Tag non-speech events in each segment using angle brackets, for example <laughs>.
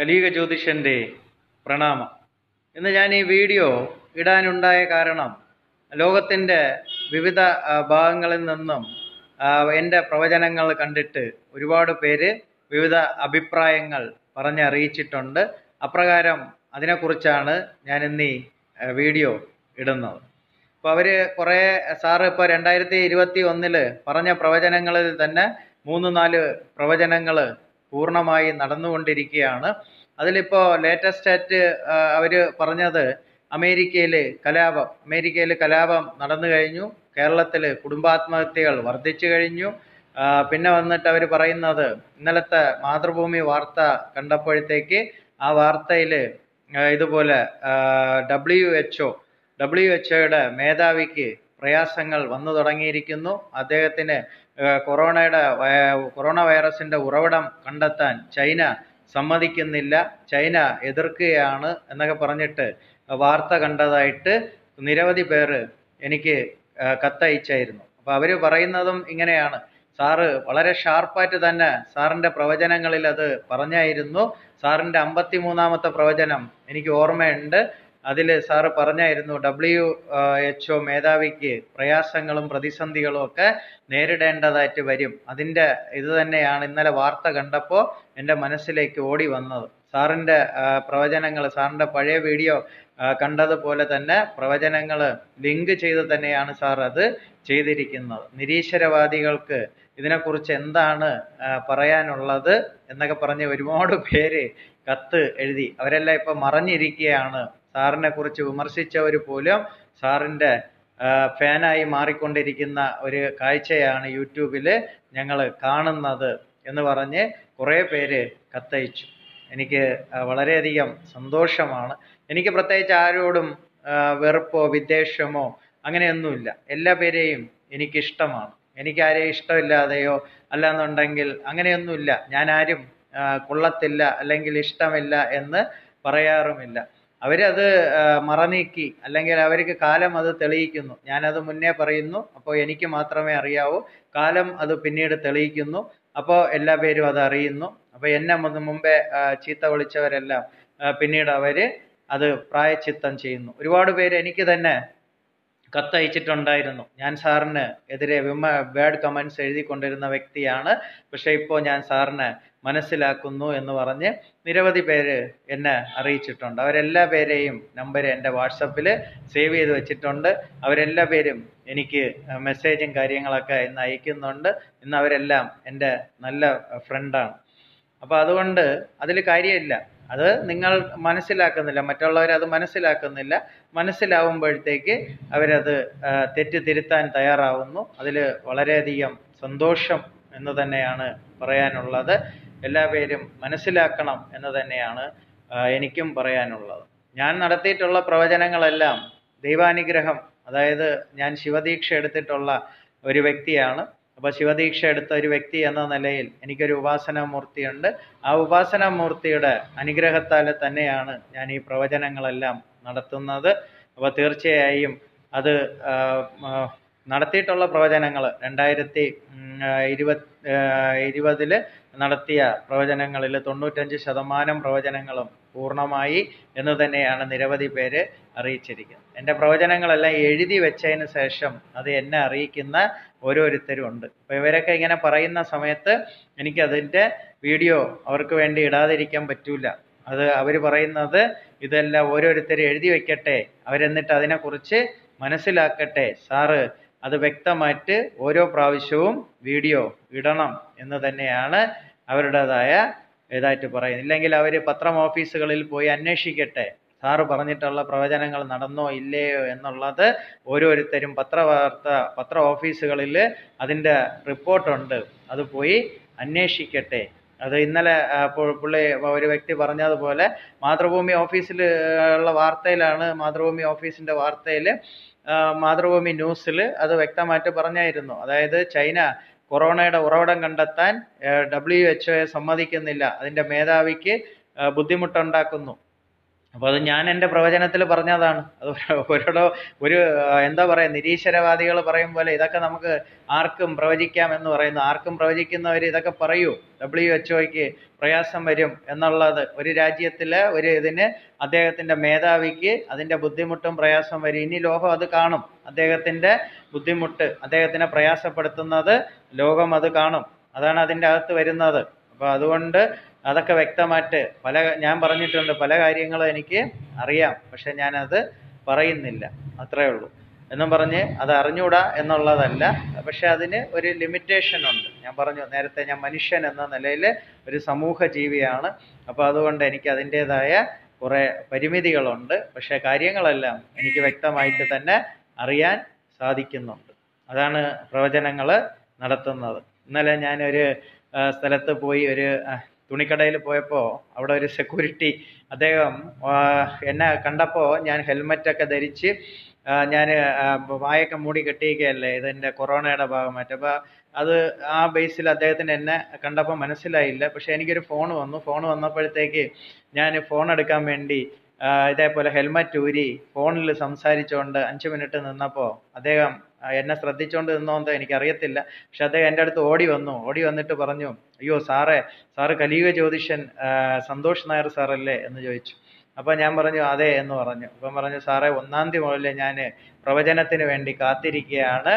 കലീക ജ്യോതിഷൻ്റെ പ്രണാമം ഇന്ന് ഞാൻ ഈ വീഡിയോ ഇടാനുണ്ടായ കാരണം ലോകത്തിൻ്റെ വിവിധ ഭാഗങ്ങളിൽ നിന്നും എൻ്റെ പ്രവചനങ്ങൾ കണ്ടിട്ട് ഒരുപാട് പേര് വിവിധ അഭിപ്രായങ്ങൾ പറഞ്ഞറിയിച്ചിട്ടുണ്ട് അപ്രകാരം അതിനെക്കുറിച്ചാണ് ഞാൻ ഇന്ന് വീഡിയോ ഇടുന്നത് അപ്പോൾ അവർ കുറേ സാറ് ഇപ്പോൾ രണ്ടായിരത്തി ഇരുപത്തി ഒന്നിൽ പറഞ്ഞ പ്രവചനങ്ങളിൽ തന്നെ മൂന്ന് നാല് പ്രവചനങ്ങൾ പൂർണ്ണമായി നടന്നുകൊണ്ടിരിക്കുകയാണ് അതിലിപ്പോൾ ലേറ്റസ്റ്റ് ആയിട്ട് അവർ പറഞ്ഞത് അമേരിക്കയിൽ കലാപം അമേരിക്കയിൽ കലാപം നടന്നു കഴിഞ്ഞു കേരളത്തിൽ കുടുംബാത്മഹത്യകൾ വർദ്ധിച്ചു കഴിഞ്ഞു പിന്നെ വന്നിട്ട് അവർ പറയുന്നത് ഇന്നലത്തെ മാതൃഭൂമി വാർത്ത കണ്ടപ്പോഴത്തേക്ക് ആ വാർത്തയിൽ ഇതുപോലെ W H O W H ഒയുടെ മേധാവിക്ക് പ്രയാസങ്ങൾ വന്നു തുടങ്ങിയിരിക്കുന്നു അദ്ദേഹത്തിന് കൊറോണയുടെ കൊറോണ വൈറസിന്റെ ഉറവിടം കണ്ടെത്താൻ ചൈന സമ്മതിക്കുന്നില്ല ചൈന എതിർക്കുകയാണ് എന്നൊക്കെ പറഞ്ഞിട്ട് വാർത്ത കണ്ടതായിട്ട് നിരവധി പേര് എനിക്ക് കത്തയച്ചായിരുന്നു അപ്പോൾ അവർ പറയുന്നതും ഇങ്ങനെയാണ് സാറ് വളരെ ഷാർപ്പായിട്ട് തന്നെ സാറിന്റെ പ്രവചനങ്ങളിൽ അത് പറഞ്ഞായിരുന്നു സാറിന്റെ അമ്പത്തി മൂന്നാമത്തെ പ്രവചനം എനിക്ക് ഓർമ്മയുണ്ട് അതിൽ സാറ് പറഞ്ഞായിരുന്നു ഡബ്ല്യു എച്ച് ഒ മേധാവിക്ക് പ്രയാസങ്ങളും പ്രതിസന്ധികളും ഒക്കെ നേരിടേണ്ടതായിട്ട് വരും അതിൻ്റെ ഇത് തന്നെയാണ് ഇന്നലെ വാർത്ത കണ്ടപ്പോൾ എൻ്റെ മനസ്സിലേക്ക് ഓടി വന്നത് സാറിൻ്റെ പ്രവചനങ്ങൾ സാറിൻ്റെ പഴയ വീഡിയോ കണ്ടതുപോലെ തന്നെ പ്രവചനങ്ങൾ ലിങ്ക് ചെയ്ത് തന്നെയാണ് സാർ അത് ചെയ്തിരിക്കുന്നത് നിരീശ്വരവാദികൾക്ക് ഇതിനെക്കുറിച്ച് എന്താണ് പറയാനുള്ളത് എന്നൊക്കെ പറഞ്ഞ് ഒരുപാട് പേര് കത്ത് എഴുതി അവരെല്ലാം ഇപ്പം മറഞ്ഞിരിക്കുകയാണ് സാറിനെ കുറിച്ച് വിമർശിച്ചവർ പോലും സാറിൻ്റെ ഫാനായി മാറിക്കൊണ്ടിരിക്കുന്ന ഒരു കാഴ്ചയാണ് യൂട്യൂബിൽ ഞങ്ങൾ കാണുന്നത് എന്ന് പറഞ്ഞ് കുറേ പേര് കത്തയച്ചു എനിക്ക് വളരെയധികം സന്തോഷമാണ് എനിക്ക് പ്രത്യേകിച്ച് ആരോടും വെറുപ്പോ വിദ്വേഷമോ അങ്ങനെയൊന്നുമില്ല എല്ലാ പേരെയും എനിക്കിഷ്ടമാണ് എനിക്ക് ആരെയും ഇഷ്ടമില്ലാതെയോ അല്ലാന്നുണ്ടെങ്കിൽ അങ്ങനെയൊന്നുമില്ല ഞാൻ ആരും കൊള്ളത്തില്ല അല്ലെങ്കിൽ ഇഷ്ടമില്ല എന്ന് പറയാറുമില്ല അവരത് മറനീക്കി അല്ലെങ്കിൽ അവർക്ക് കാലം അത് തെളിയിക്കുന്നു ഞാനത് മുന്നേ പറയുന്നു അപ്പോൾ എനിക്ക് മാത്രമേ അറിയാവൂ കാലം അത് പിന്നീട് തെളിയിക്കുന്നു അപ്പോൾ എല്ലാ പേരും അത് അറിയുന്നു അപ്പോൾ എന്നെ മുമ്പേ ചീത്ത വിളിച്ചവരെല്ലാം പിന്നീട് അവർ അത് പ്രായച്ചിത്തം ചെയ്യുന്നു ഒരുപാട് പേര് എനിക്ക് തന്നെ കത്തയച്ചിട്ടുണ്ടായിരുന്നു ഞാൻ സാറിന് എതിരെ വിമ ബാഡ് കമൻസ് എഴുതിക്കൊണ്ടിരുന്ന വ്യക്തിയാണ് പക്ഷേ ഇപ്പോൾ ഞാൻ സാറിന് മനസ്സിലാക്കുന്നു എന്ന് പറഞ്ഞ് നിരവധി പേര് എന്നെ അറിയിച്ചിട്ടുണ്ട് അവരെല്ലാ പേരെയും നമ്പർ എൻ്റെ വാട്സപ്പിൽ സേവ് ചെയ്ത് വെച്ചിട്ടുണ്ട് അവരെല്ലാ പേരും എനിക്ക് മെസ്സേജും കാര്യങ്ങളൊക്കെ ഇന്ന് അയക്കുന്നുണ്ട് ഇന്ന് അവരെല്ലാം എൻ്റെ നല്ല ഫ്രണ്ടാണ് അപ്പോൾ അതുകൊണ്ട് അതിൽ കാര്യമില്ല അത് നിങ്ങൾ മനസ്സിലാക്കുന്നില്ല മറ്റുള്ളവർ അത് മനസ്സിലാക്കുന്നില്ല മനസ്സിലാവുമ്പോഴത്തേക്ക് അവരത് തെറ്റ് തിരുത്താൻ തയ്യാറാവുന്നു അതിൽ വളരെയധികം സന്തോഷം എന്ന് തന്നെയാണ് പറയാനുള്ളത് എല്ലാവരും മനസ്സിലാക്കണം എന്ന് തന്നെയാണ് എനിക്കും പറയാനുള്ളത് ഞാൻ നടത്തിയിട്ടുള്ള പ്രവചനങ്ങളെല്ലാം ദൈവാനുഗ്രഹം അതായത് ഞാൻ ശിവദീക്ഷ എടുത്തിട്ടുള്ള ഒരു വ്യക്തിയാണ് അപ്പോൾ ശിവദീക്ഷ എടുത്ത ഒരു വ്യക്തി എന്ന നിലയിൽ എനിക്കൊരു ഉപാസനമൂർത്തിയുണ്ട് ആ ഉപാസനമൂർത്തിയുടെ അനുഗ്രഹത്താൽ തന്നെയാണ് ഞാൻ ഈ പ്രവചനങ്ങളെല്ലാം നടത്തുന്നത് അപ്പോൾ തീർച്ചയായും അത് നടത്തിയിട്ടുള്ള പ്രവചനങ്ങൾ രണ്ടായിരത്തി ഇരുപത് ഇരുപതിൽ നടത്തിയ പ്രവചനങ്ങളിൽ തൊണ്ണൂറ്റഞ്ച് ശതമാനം പ്രവചനങ്ങളും പൂർണ്ണമായി എന്ന് തന്നെയാണ് നിരവധി പേര് അറിയിച്ചിരിക്കുന്നത് എൻ്റെ പ്രവചനങ്ങളെല്ലാം എഴുതി വെച്ചതിന് ശേഷം അത് എന്നെ അറിയിക്കുന്ന ഓരോരുത്തരും ഉണ്ട് അപ്പം ഇവരൊക്കെ ഇങ്ങനെ പറയുന്ന സമയത്ത് എനിക്കതിൻ്റെ വീഡിയോ അവർക്ക് വേണ്ടി ഇടാതിരിക്കാൻ പറ്റൂല അത് അവർ പറയുന്നത് ഇതെല്ലാം ഓരോരുത്തരും എഴുതി വയ്ക്കട്ടെ അവരെന്നിട്ട് അതിനെക്കുറിച്ച് മനസ്സിലാക്കട്ടെ സാറ് അത് വ്യക്തമായിട്ട് ഓരോ പ്രാവശ്യവും വീഡിയോ ഇടണം എന്ന് തന്നെയാണ് അവരുടേതായ ഇതായിട്ട് പറയുന്നത് ഇല്ലെങ്കിൽ അവർ പത്രം ഓഫീസുകളിൽ പോയി അന്വേഷിക്കട്ടെ സാറ് പറഞ്ഞിട്ടുള്ള പ്രവചനങ്ങൾ നടന്നോ ഇല്ലയോ എന്നുള്ളത് ഓരോരുത്തരും പത്രവാർത്ത പത്ര ഓഫീസുകളിൽ അതിൻ്റെ റിപ്പോർട്ടുണ്ട് അത് പോയി അന്വേഷിക്കട്ടെ അത് ഇന്നലെ പുള്ളി ഒരു വ്യക്തി പറഞ്ഞതുപോലെ മാതൃഭൂമി ഓഫീസിൽ ഉള്ള വാർത്തയിലാണ് മാതൃഭൂമി ഓഫീസിൻ്റെ വാർത്തയിൽ മാതൃഭൂമി ന്യൂസിൽ അത് വ്യക്തമായിട്ട് പറഞ്ഞായിരുന്നു അതായത് ചൈന കൊറോണയുടെ ഉറവിടം കണ്ടെത്താൻ ഡബ്ല്യു എച്ച് ഒയെ സമ്മതിക്കുന്നില്ല അതിൻ്റെ മേധാവിക്ക് ബുദ്ധിമുട്ടുണ്ടാക്കുന്നു അപ്പോൾ അത് ഞാൻ എൻ്റെ പ്രവചനത്തിൽ പറഞ്ഞതാണ് അത് <laughs> ഒരു എന്താ പറയുക നിരീശ്വരവാദികൾ പറയും പോലെ ഇതൊക്കെ നമുക്ക് ആർക്കും പ്രവചിക്കാം എന്ന് പറയുന്നു ആർക്കും പ്രവചിക്കുന്നവർ ഇതൊക്കെ പറയൂ ഡബ്ല്യു എച്ച് ഒക്ക് പ്രയാസം വരും എന്നുള്ളത് ഒരു രാജ്യത്തിലെ ഒരു ഇതിന് അദ്ദേഹത്തിൻ്റെ മേധാവിക്ക് അതിൻ്റെ ബുദ്ധിമുട്ടും പ്രയാസം വരും ഇനി ലോകം അത് കാണും അദ്ദേഹത്തിൻ്റെ ബുദ്ധിമുട്ട് അദ്ദേഹത്തിനെ പ്രയാസപ്പെടുത്തുന്നത് ലോകം അത് കാണും അതാണ് അതിൻ്റെ അകത്ത് വരുന്നത് അപ്പോൾ അതുകൊണ്ട് അതൊക്കെ വ്യക്തമായിട്ട് പല ഞാൻ പറഞ്ഞിട്ടുണ്ട് പല കാര്യങ്ങളും എനിക്ക് അറിയാം പക്ഷെ ഞാനത് പറയുന്നില്ല അത്രയേ ഉള്ളൂ എന്നും പറഞ്ഞ് അത് അറിഞ്ഞൂടാ എന്നുള്ളതല്ല പക്ഷെ അതിന് ഒരു ലിമിറ്റേഷൻ ഉണ്ട് ഞാൻ പറഞ്ഞു നേരത്തെ ഞാൻ മനുഷ്യൻ എന്ന നിലയിൽ ഒരു സമൂഹ ജീവിയാണ് അപ്പോൾ അതുകൊണ്ട് എനിക്ക് അതിൻ്റേതായ കുറേ പരിമിതികളുണ്ട് പക്ഷെ കാര്യങ്ങളെല്ലാം എനിക്ക് വ്യക്തമായിട്ട് തന്നെ അറിയാൻ സാധിക്കുന്നുണ്ട് അതാണ് പ്രവചനങ്ങൾ നടത്തുന്നത് ഇന്നലെ ഞാനൊരു സ്ഥലത്ത് പോയി ഒരു തുണിക്കടയിൽ പോയപ്പോൾ അവിടെ ഒരു സെക്യൂരിറ്റി അദ്ദേഹം എന്നെ കണ്ടപ്പോൾ ഞാൻ ഹെൽമെറ്റൊക്കെ ധരിച്ച് ഞാൻ വായൊക്കെ മൂടി കെട്ടിയിരിക്കുകയല്ലേ ഇതെൻ്റെ കൊറോണയുടെ ഭാഗമായിട്ട് അപ്പോൾ അത് ആ ബേസിൽ അദ്ദേഹത്തിന് എന്നെ കണ്ടപ്പോൾ മനസ്സിലായില്ല പക്ഷേ എനിക്കൊരു ഫോൺ വന്നു ഫോൺ വന്നപ്പോഴത്തേക്ക് ഞാൻ ഫോൺ എടുക്കാൻ വേണ്ടി ഇതേപോലെ ഹെൽമറ്റ് ഊരി ഫോണിൽ സംസാരിച്ചുകൊണ്ട് അഞ്ച് മിനിറ്റ് നിന്നപ്പോൾ അദ്ദേഹം എന്നെ ശ്രദ്ധിച്ചുകൊണ്ട് എനിക്ക് എനിക്കറിയത്തില്ല പക്ഷെ അദ്ദേഹം എൻ്റെ അടുത്ത് ഓടി വന്നു ഓടി വന്നിട്ട് പറഞ്ഞു അയ്യോ സാറേ സാറ് കലിയുഗ ജ്യോതിഷൻ സന്തോഷ് നായർ സാറല്ലേ എന്ന് ചോദിച്ചു അപ്പോൾ ഞാൻ പറഞ്ഞു അതെ എന്ന് പറഞ്ഞു അപ്പം പറഞ്ഞു സാറേ ഒന്നാം തീയതി മുതൽ ഞാൻ പ്രവചനത്തിന് വേണ്ടി കാത്തിരിക്കുകയാണ്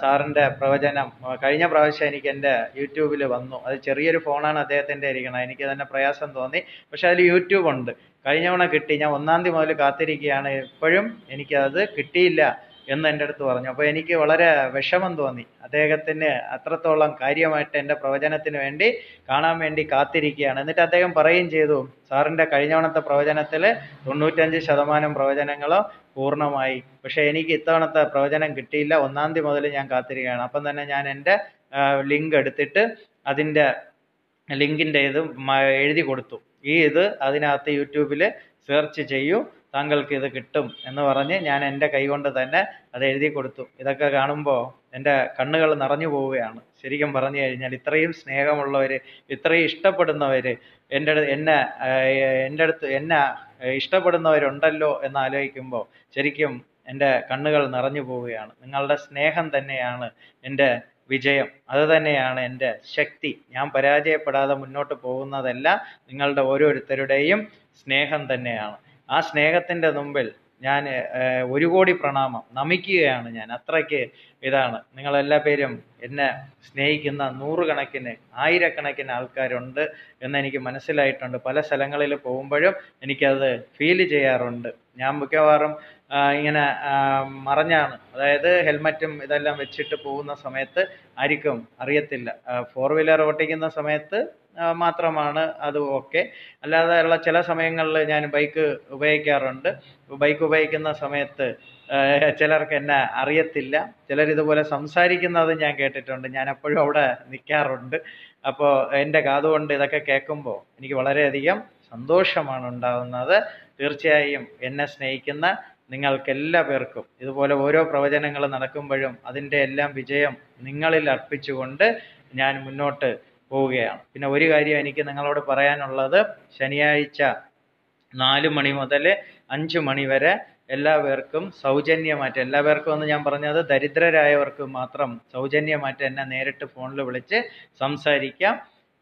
സാറിൻ്റെ പ്രവചനം കഴിഞ്ഞ പ്രാവശ്യം എനിക്ക് എൻ്റെ യൂട്യൂബിൽ വന്നു അത് ചെറിയൊരു ഫോണാണ് അദ്ദേഹത്തിൻ്റെ ഇരിക്കുന്നത് എനിക്ക് തന്നെ പ്രയാസം തോന്നി പക്ഷെ അതിൽ യൂട്യൂബ് ഉണ്ട് കഴിഞ്ഞ തവണ കിട്ടി ഞാൻ ഒന്നാം തീയതി മുതൽ കാത്തിരിക്കുകയാണ് എപ്പോഴും എനിക്കത് കിട്ടിയില്ല എന്ന് എൻ്റെ അടുത്ത് പറഞ്ഞു അപ്പോൾ എനിക്ക് വളരെ വിഷമം തോന്നി അദ്ദേഹത്തിന് അത്രത്തോളം കാര്യമായിട്ട് എൻ്റെ പ്രവചനത്തിന് വേണ്ടി കാണാൻ വേണ്ടി കാത്തിരിക്കുകയാണ് എന്നിട്ട് അദ്ദേഹം പറയുകയും ചെയ്തു സാറിൻ്റെ കഴിഞ്ഞവണത്തെ പ്രവചനത്തിൽ തൊണ്ണൂറ്റഞ്ച് ശതമാനം പ്രവചനങ്ങളോ പൂർണ്ണമായി പക്ഷേ എനിക്ക് ഇത്തവണത്തെ പ്രവചനം കിട്ടിയില്ല ഒന്നാം തീയതി മുതൽ ഞാൻ കാത്തിരിക്കുകയാണ് അപ്പം തന്നെ ഞാൻ എൻ്റെ ലിങ്ക് എടുത്തിട്ട് അതിൻ്റെ ലിങ്കിൻ്റെ ഇത് എഴുതി കൊടുത്തു ഈ ഇത് അതിനകത്ത് യൂട്യൂബിൽ സെർച്ച് ചെയ്യൂ താങ്കൾക്ക് ഇത് കിട്ടും എന്ന് പറഞ്ഞ് ഞാൻ എൻ്റെ കൈകൊണ്ട് തന്നെ അത് എഴുതി കൊടുത്തു ഇതൊക്കെ കാണുമ്പോൾ എൻ്റെ കണ്ണുകൾ നിറഞ്ഞു പോവുകയാണ് ശരിക്കും പറഞ്ഞു കഴിഞ്ഞാൽ ഇത്രയും സ്നേഹമുള്ളവർ ഇത്രയും ഇഷ്ടപ്പെടുന്നവർ എൻ്റെ എന്നെ എൻ്റെ അടുത്ത് എന്നെ ഇഷ്ടപ്പെടുന്നവരുണ്ടല്ലോ ആലോചിക്കുമ്പോൾ ശരിക്കും എൻ്റെ കണ്ണുകൾ നിറഞ്ഞു പോവുകയാണ് നിങ്ങളുടെ സ്നേഹം തന്നെയാണ് എൻ്റെ വിജയം അത് തന്നെയാണ് എൻ്റെ ശക്തി ഞാൻ പരാജയപ്പെടാതെ മുന്നോട്ട് പോകുന്നതല്ല നിങ്ങളുടെ ഓരോരുത്തരുടെയും സ്നേഹം തന്നെയാണ് ആ സ്നേഹത്തിൻ്റെ മുമ്പിൽ ഞാൻ ഒരു കോടി പ്രണാമം നമിക്കുകയാണ് ഞാൻ അത്രയ്ക്ക് ഇതാണ് നിങ്ങളെല്ലാ പേരും എന്നെ സ്നേഹിക്കുന്ന നൂറുകണക്കിന് ആയിരക്കണക്കിന് ആൾക്കാരുണ്ട് എന്ന് എനിക്ക് മനസ്സിലായിട്ടുണ്ട് പല സ്ഥലങ്ങളിൽ പോകുമ്പോഴും എനിക്കത് ഫീൽ ചെയ്യാറുണ്ട് ഞാൻ മിക്കവാറും ഇങ്ങനെ മറഞ്ഞാണ് അതായത് ഹെൽമെറ്റും ഇതെല്ലാം വെച്ചിട്ട് പോകുന്ന സമയത്ത് ആയിരിക്കും അറിയത്തില്ല ഫോർ വീലർ ഓട്ടിക്കുന്ന സമയത്ത് മാത്രമാണ് അത് ഓക്കെ അല്ലാതെ ഉള്ള ചില സമയങ്ങളിൽ ഞാൻ ബൈക്ക് ഉപയോഗിക്കാറുണ്ട് ബൈക്ക് ഉപയോഗിക്കുന്ന സമയത്ത് ചിലർക്ക് എന്നെ അറിയത്തില്ല ചിലർ ഇതുപോലെ സംസാരിക്കുന്നത് ഞാൻ കേട്ടിട്ടുണ്ട് ഞാൻ എപ്പോഴും അവിടെ നിൽക്കാറുണ്ട് അപ്പോൾ എൻ്റെ കാതുകൊണ്ട് ഇതൊക്കെ കേൾക്കുമ്പോൾ എനിക്ക് വളരെയധികം സന്തോഷമാണ് ഉണ്ടാകുന്നത് തീർച്ചയായും എന്നെ സ്നേഹിക്കുന്ന നിങ്ങൾക്കെല്ലാ പേർക്കും ഇതുപോലെ ഓരോ പ്രവചനങ്ങൾ നടക്കുമ്പോഴും അതിൻ്റെ എല്ലാം വിജയം നിങ്ങളിൽ അർപ്പിച്ചുകൊണ്ട് ഞാൻ മുന്നോട്ട് പോവുകയാണ് പിന്നെ ഒരു കാര്യം എനിക്ക് നിങ്ങളോട് പറയാനുള്ളത് ശനിയാഴ്ച നാല് മണി മുതൽ അഞ്ച് മണി വരെ എല്ലാ പേർക്കും സൗജന്യമായിട്ട് എല്ലാ പേർക്കും എന്ന് ഞാൻ പറഞ്ഞത് ദരിദ്രരായവർക്ക് മാത്രം സൗജന്യമായിട്ട് എന്നെ നേരിട്ട് ഫോണിൽ വിളിച്ച് സംസാരിക്കാം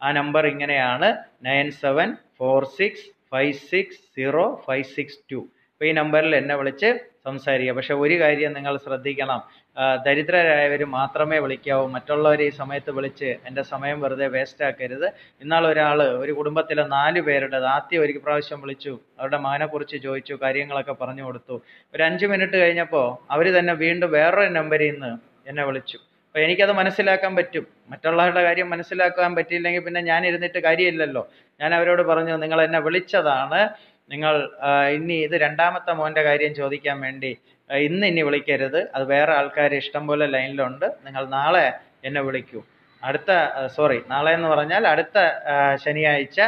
ആ നമ്പർ ഇങ്ങനെയാണ് nine seven four six five six zero five six two അപ്പോൾ ഈ നമ്പറിൽ എന്നെ വിളിച്ച് സംസാരിക്കുക പക്ഷേ ഒരു കാര്യം നിങ്ങൾ ശ്രദ്ധിക്കണം ദരിദ്രരായവർ മാത്രമേ വിളിക്കാവൂ മറ്റുള്ളവർ ഈ സമയത്ത് വിളിച്ച് എൻ്റെ സമയം വെറുതെ വേസ്റ്റ് ആക്കരുത് ഇന്നാൾ ഒരാൾ ഒരു കുടുംബത്തിലെ നാല് പേരുടെ ആദ്യം ഒരു പ്രാവശ്യം വിളിച്ചു അവരുടെ മകനെക്കുറിച്ച് ചോദിച്ചു കാര്യങ്ങളൊക്കെ പറഞ്ഞു കൊടുത്തു ഒരു അഞ്ച് മിനിറ്റ് കഴിഞ്ഞപ്പോൾ അവർ തന്നെ വീണ്ടും വേറൊരു നമ്പരിൽ നിന്ന് എന്നെ വിളിച്ചു അപ്പോൾ എനിക്കത് മനസ്സിലാക്കാൻ പറ്റും മറ്റുള്ളവരുടെ കാര്യം മനസ്സിലാക്കാൻ പറ്റിയില്ലെങ്കിൽ പിന്നെ ഞാൻ ഇരുന്നിട്ട് കാര്യമില്ലല്ലോ ഞാൻ അവരോട് പറഞ്ഞു നിങ്ങൾ എന്നെ വിളിച്ചതാണ് നിങ്ങൾ ഇനി ഇത് രണ്ടാമത്തെ മോൻ്റെ കാര്യം ചോദിക്കാൻ വേണ്ടി ഇന്ന് ഇനി വിളിക്കരുത് അത് വേറെ ആൾക്കാർ ഇഷ്ടം പോലെ ലൈനിലുണ്ട് നിങ്ങൾ നാളെ എന്നെ വിളിക്കൂ അടുത്ത സോറി നാളെ എന്ന് പറഞ്ഞാൽ അടുത്ത ശനിയാഴ്ച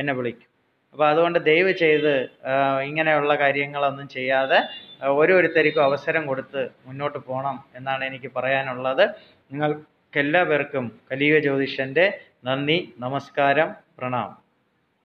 എന്നെ വിളിക്കും അപ്പോൾ അതുകൊണ്ട് ദയവ് ചെയ്ത് ഇങ്ങനെയുള്ള കാര്യങ്ങളൊന്നും ചെയ്യാതെ ഓരോരുത്തർക്കും അവസരം കൊടുത്ത് മുന്നോട്ട് പോകണം എന്നാണ് എനിക്ക് പറയാനുള്ളത് നിങ്ങൾക്കെല്ലാവർക്കും കലിയുഗ ജ്യോതിഷൻ്റെ നന്ദി നമസ്കാരം പ്രണാമം